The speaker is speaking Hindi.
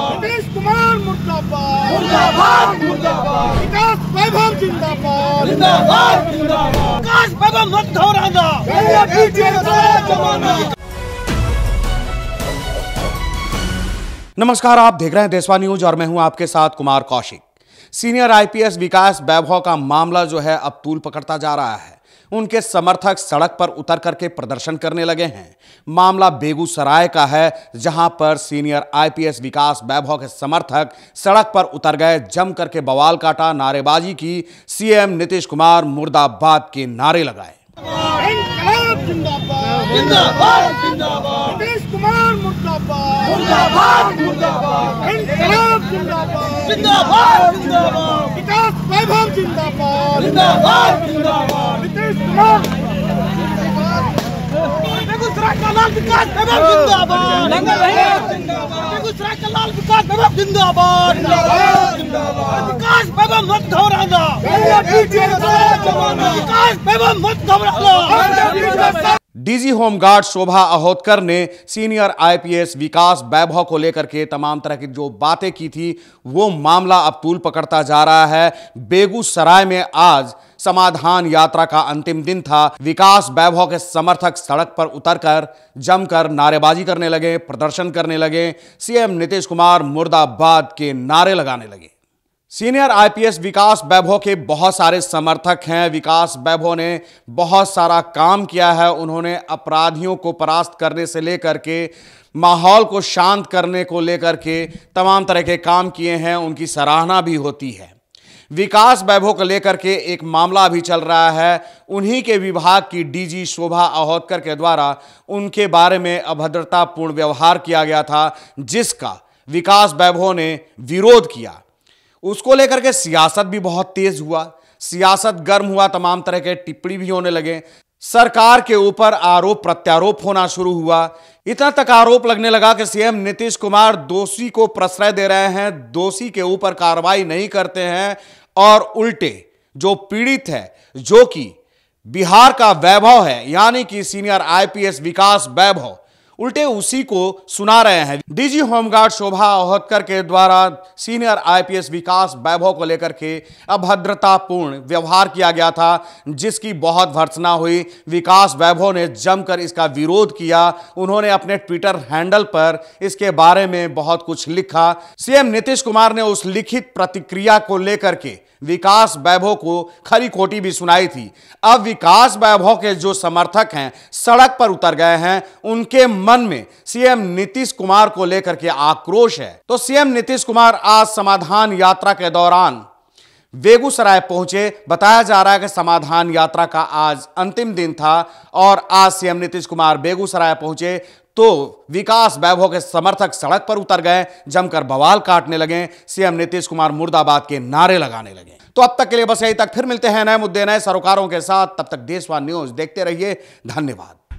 नीतीश कुमार मुर्दाबाद नमस्कार आप देख रहे हैं देशवा न्यूज और मैं हूं आपके साथ कुमार कौशिक सीनियर आईपीएस विकास वैभव का मामला जो है अब तूल पकड़ता जा रहा है उनके समर्थक सड़क पर उतर करके प्रदर्शन करने लगे हैं मामला बेगूसराय का है जहां पर सीनियर आईपीएस विकास वैभव के समर्थक सड़क पर उतर गए जम करके बवाल काटा नारेबाजी की सीएम नीतीश कुमार मुर्दाबाद के नारे लगाए जिंदाबाद वैभव जिंदाबाद जिंदाबाद जिंदाबाद नीतीश कुमार बेगूसराय का लाल विकास वैभव जिंदाबाद बेगूसराय का लाल विकास वैभव जिंदाबाद विकास वैभव मत घबराना विकास वैभव मत घबराना डीजी होमगार्ड शोभा अहोतकर ने सीनियर आईपीएस विकास वैभव को लेकर के तमाम तरह की जो बातें की थी वो मामला अब तूल पकड़ता जा रहा है बेगूसराय में आज समाधान यात्रा का अंतिम दिन था विकास वैभव के समर्थक सड़क पर उतरकर जमकर नारेबाजी करने लगे प्रदर्शन करने लगे सीएम नीतीश कुमार मुर्दाबाद के नारे लगाने लगे सीनियर आईपीएस विकास वैभव के बहुत सारे समर्थक हैं विकास वैभव ने बहुत सारा काम किया है उन्होंने अपराधियों को परास्त करने से लेकर के माहौल को शांत करने को लेकर के तमाम तरह के काम किए हैं उनकी सराहना भी होती है विकास वैभव को लेकर के एक मामला भी चल रहा है उन्हीं के विभाग की डीजी शोभा अहोतकर के द्वारा उनके बारे में अभद्रतापूर्ण व्यवहार किया गया था जिसका विकास वैभव ने विरोध किया उसको लेकर के सियासत भी बहुत तेज हुआ सियासत गर्म हुआ तमाम तरह के टिप्पणी भी होने लगे सरकार के ऊपर आरोप प्रत्यारोप होना शुरू हुआ इतना तक आरोप लगने लगा कि सीएम नीतीश कुमार दोषी को प्रश्रय दे रहे हैं दोषी के ऊपर कार्रवाई नहीं करते हैं और उल्टे जो पीड़ित है जो कि बिहार का वैभव है यानी कि सीनियर आईपीएस विकास वैभव उल्टे उसी को सुना रहे हैं डीजी होमगार्ड शोभा ओहतकर के द्वारा सीनियर आईपीएस विकास वैभव को लेकर के अभद्रतापूर्ण व्यवहार किया गया था जिसकी बहुत भर्सना हुई विकास वैभव ने जमकर इसका विरोध किया उन्होंने अपने ट्विटर हैंडल पर इसके बारे में बहुत कुछ लिखा सीएम नीतीश कुमार ने उस लिखित प्रतिक्रिया को लेकर के विकास वैभव को खरी कोटी भी सुनाई थी अब विकास वैभव के जो समर्थक हैं सड़क पर उतर गए हैं उनके मन में सीएम नीतीश कुमार को लेकर के आक्रोश है तो सीएम नीतीश कुमार आज समाधान यात्रा के दौरान बेगूसराय पहुंचे बताया जा रहा है कि समाधान यात्रा का आज अंतिम दिन था और आज सीएम नीतीश कुमार बेगूसराय पहुंचे तो विकास वैभव के समर्थक सड़क पर उतर गए जमकर बवाल काटने लगे सीएम नीतीश कुमार मुर्दाबाद के नारे लगाने लगे तो अब तक के लिए बस यही तक फिर मिलते हैं नए मुद्दे नए सरोकारों के साथ तब तक देशवा न्यूज देखते रहिए धन्यवाद